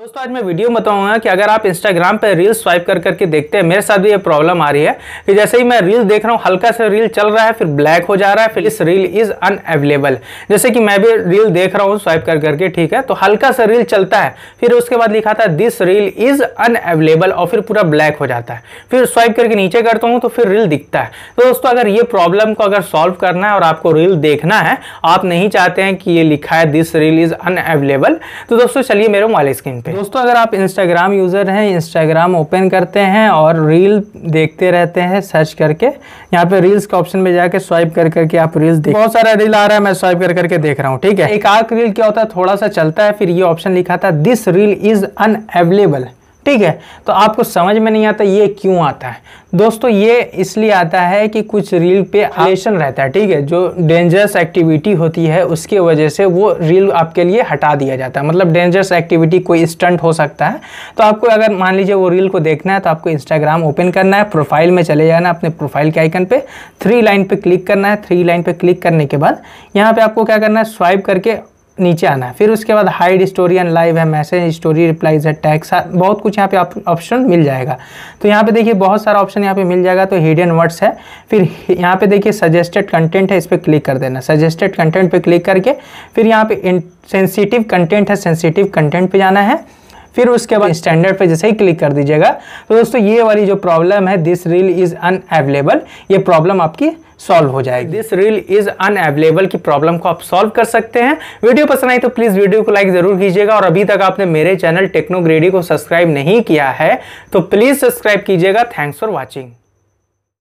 दोस्तों आज मैं वीडियो बताऊंगा कि अगर आप इंस्टाग्राम पर रील स्वाइप कर करके देखते हैं मेरे साथ भी ये प्रॉब्लम आ रही है कि जैसे ही मैं रील देख रहा हूँ हल्का सा रील चल रहा है फिर ब्लैक हो जा रहा है फिर इस रील इज़ अनअवेलेबल जैसे कि मैं भी रील देख रहा हूँ स्वाइप कर करके ठीक है तो हल्का सा रील चलता है फिर उसके बाद लिखा था दिस रील इज़ अनअवेलेबल और फिर पूरा ब्लैक हो जाता है फिर स्वाइप करके नीचे करता हूँ तो फिर रील दिखता है तो दोस्तों अगर ये प्रॉब्लम को अगर सॉल्व करना है और आपको रील देखना है आप नहीं चाहते हैं कि ये लिखा है दिस रील इज़ अनअवेलेबल तो दोस्तों चलिए मेरे मोबाइल स्क्रीन पर पे दोस्तों अगर आप इंस्टाग्राम यूज़र हैं इंस्टाग्राम ओपन करते हैं और रील देखते रहते हैं सर्च करके यहाँ पे रील्स के ऑप्शन में जाके स्वाइप कर करके आप रील्स देख बहुत सारा रील आ रहा है मैं स्वाइप कर करके देख रहा हूँ ठीक है एक आर्क रील क्या होता है थोड़ा सा चलता है फिर ये ऑप्शन लिखा था दिस रील इज़ अनएवेलेबल ठीक है तो आपको समझ में नहीं आता ये क्यों आता है दोस्तों ये इसलिए आता है कि कुछ रील पे हाँ। आलेशन रहता है ठीक है जो डेंजरस एक्टिविटी होती है उसके वजह से वो रील आपके लिए हटा दिया जाता है मतलब डेंजरस एक्टिविटी कोई स्टंट हो सकता है तो आपको अगर मान लीजिए वो रील को देखना है तो आपको इंस्टाग्राम ओपन करना है प्रोफाइल में चले जाना अपने प्रोफाइल के आइकन पर थ्री लाइन पर क्लिक करना है थ्री लाइन पर क्लिक करने के बाद यहाँ पर आपको क्या करना है स्वाइप करके नीचे आना है फिर उसके बाद हाइड स्टोरी एंड लाइव है मैसेज स्टोरी रिप्लाइज है टैक्स हाँ, बहुत कुछ यहाँ पे ऑप्शन मिल जाएगा तो यहाँ पे देखिए बहुत सारा ऑप्शन यहाँ पे मिल जाएगा तो हिडन वर्ड्स है फिर यहाँ पे देखिए सजेस्टेड कंटेंट है इस पर क्लिक कर देना सजेस्टेड कंटेंट पर क्लिक करके फिर यहाँ पे सेंसिटिव कंटेंट है सेंसिटिव कंटेंट पर जाना है फिर उसके बाद स्टैंडर्ड पे जैसे ही क्लिक कर दीजिएगा तो दोस्तों ये वाली जो प्रॉब्लम है दिस रील इज़ अनएवेलेबल ये प्रॉब्लम आपकी सॉल्व हो जाएगी दिस रील इज अनएवेलेबल की प्रॉब्लम को आप सॉल्व कर सकते हैं वीडियो पसंद आई तो प्लीज़ वीडियो को लाइक ज़रूर कीजिएगा और अभी तक आपने मेरे चैनल टेक्नोग्रेडी को सब्सक्राइब नहीं किया है तो प्लीज़ सब्सक्राइब कीजिएगा थैंक्स फॉर वॉचिंग